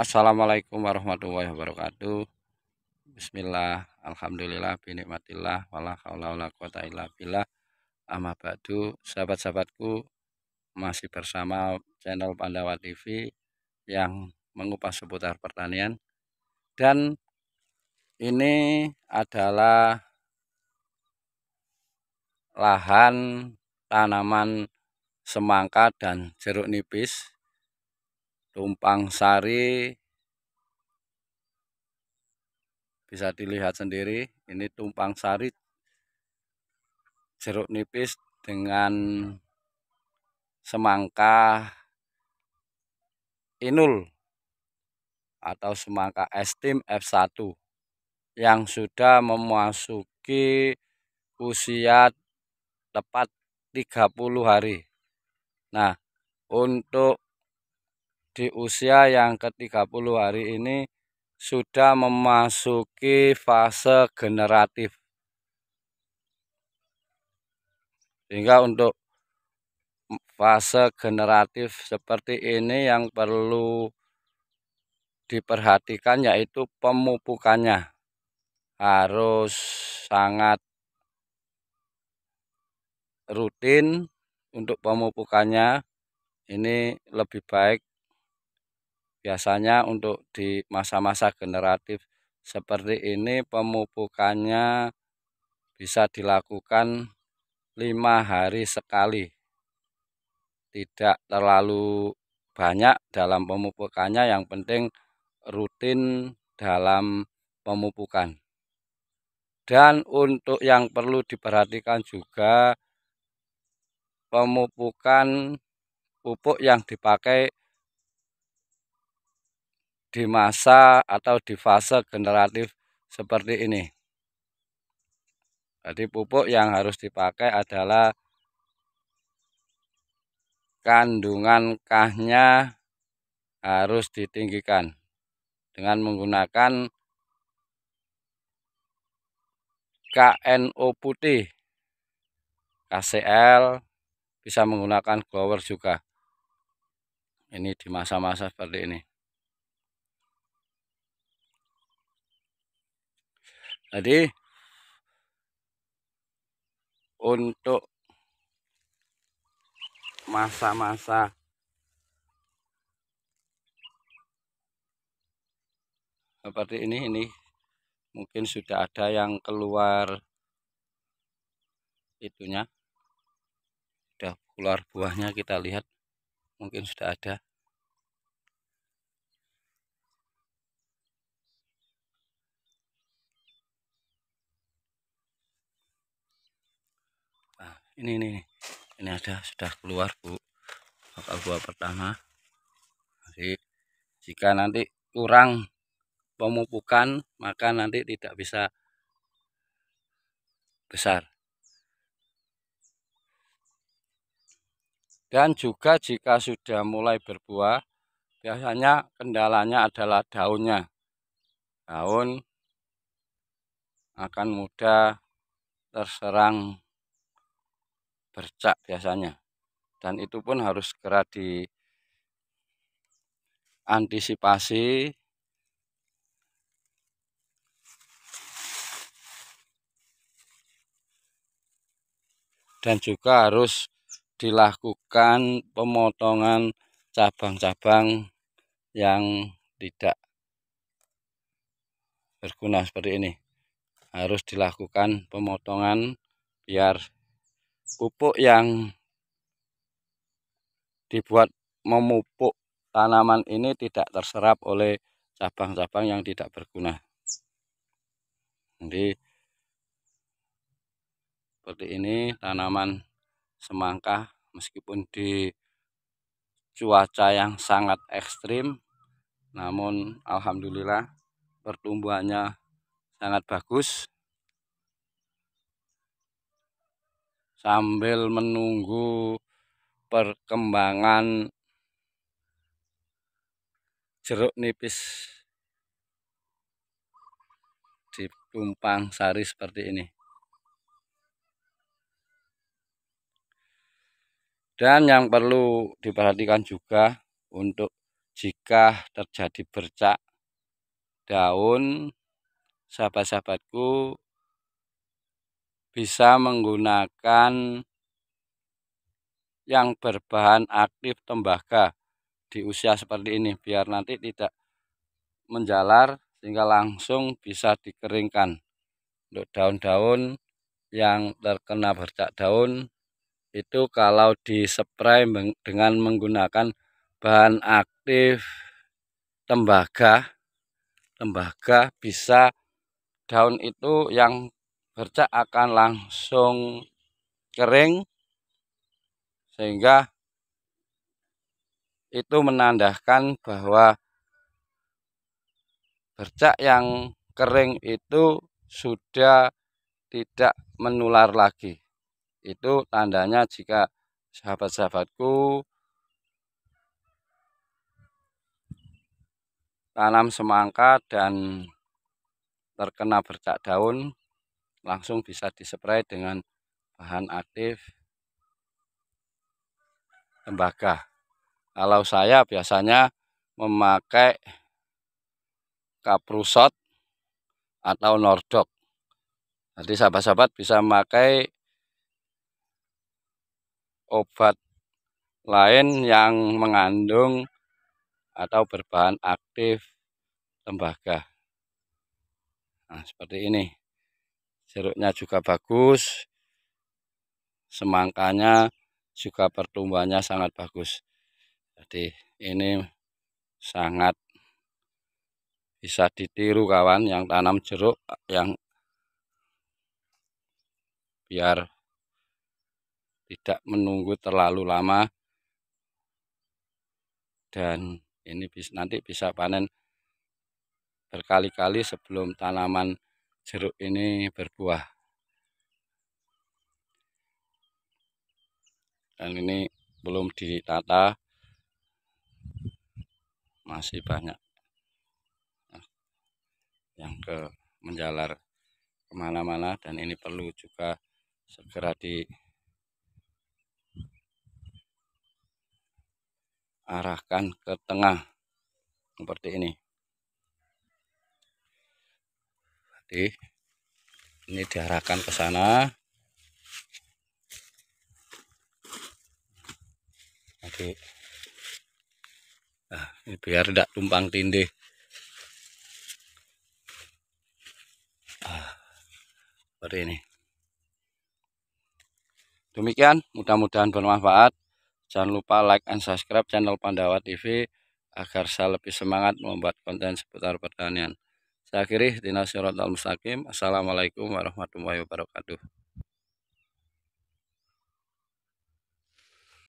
Assalamualaikum warahmatullahi wabarakatuh. Bismillah, alhamdulillah, binikmatillah, wala haula wala quwata illa billah. Amma ba'du, sahabat-sahabatku masih bersama channel Pandawa TV yang mengupas seputar pertanian dan ini adalah lahan tanaman semangka dan jeruk nipis tumpang sari bisa dilihat sendiri ini tumpang sari jeruk nipis dengan semangka inul atau semangka estim F1 yang sudah memasuki usia tepat 30 hari. Nah, untuk di usia yang ke-30 hari ini sudah memasuki fase generatif. Sehingga untuk fase generatif seperti ini yang perlu diperhatikan yaitu pemupukannya harus sangat rutin untuk pemupukannya ini lebih baik Biasanya untuk di masa-masa generatif seperti ini pemupukannya bisa dilakukan lima hari sekali. Tidak terlalu banyak dalam pemupukannya, yang penting rutin dalam pemupukan. Dan untuk yang perlu diperhatikan juga pemupukan pupuk yang dipakai di masa atau di fase generatif seperti ini. Jadi pupuk yang harus dipakai adalah kandungan kahnya harus ditinggikan dengan menggunakan KNO putih KCL bisa menggunakan glower juga ini di masa-masa seperti ini Jadi untuk masa-masa seperti ini ini mungkin sudah ada yang keluar itunya sudah keluar buahnya kita lihat mungkin sudah ada ini ini ini ada sudah keluar bu bakal buah pertama jadi jika nanti kurang pemupukan maka nanti tidak bisa besar dan juga jika sudah mulai berbuah biasanya kendalanya adalah daunnya daun akan mudah terserang bercak biasanya dan itu pun harus segera di antisipasi dan juga harus dilakukan pemotongan cabang-cabang yang tidak berguna seperti ini harus dilakukan pemotongan biar pupuk yang dibuat memupuk tanaman ini tidak terserap oleh cabang-cabang yang tidak berguna. Jadi seperti ini tanaman semangka meskipun di cuaca yang sangat ekstrim namun alhamdulillah pertumbuhannya sangat bagus sambil menunggu perkembangan jeruk nipis di tumpang sari seperti ini dan yang perlu diperhatikan juga untuk jika terjadi bercak daun sahabat-sahabatku bisa menggunakan yang berbahan aktif tembaga di usia seperti ini biar nanti tidak menjalar sehingga langsung bisa dikeringkan untuk daun-daun yang terkena bercak daun itu kalau dispray dengan menggunakan bahan aktif tembaga tembaga bisa daun itu yang bercak akan langsung kering sehingga itu menandakan bahwa bercak yang kering itu sudah tidak menular lagi. Itu tandanya jika sahabat-sahabatku tanam semangka dan terkena bercak daun langsung bisa disepray dengan bahan aktif tembaga. Kalau saya biasanya memakai kaprusot atau nordok. Jadi sahabat-sahabat bisa memakai obat lain yang mengandung atau berbahan aktif tembaga. Nah, seperti ini jeruknya juga bagus semangkanya juga pertumbuhannya sangat bagus jadi ini sangat bisa ditiru kawan yang tanam jeruk yang biar tidak menunggu terlalu lama dan ini bisa, nanti bisa panen berkali-kali sebelum tanaman jeruk ini berbuah dan ini belum ditata masih banyak nah, yang ke menjalar kemana-mana dan ini perlu juga segera diarahkan ke tengah seperti ini jadi ini diarahkan ke sana nanti nah, ini biar tidak tumpang tindih ah, seperti ini demikian mudah-mudahan bermanfaat jangan lupa like and subscribe channel Pandawa TV agar saya lebih semangat membuat konten seputar pertanian saya akhiri, dinas surat al-mustaqim. Assalamualaikum warahmatullahi wabarakatuh.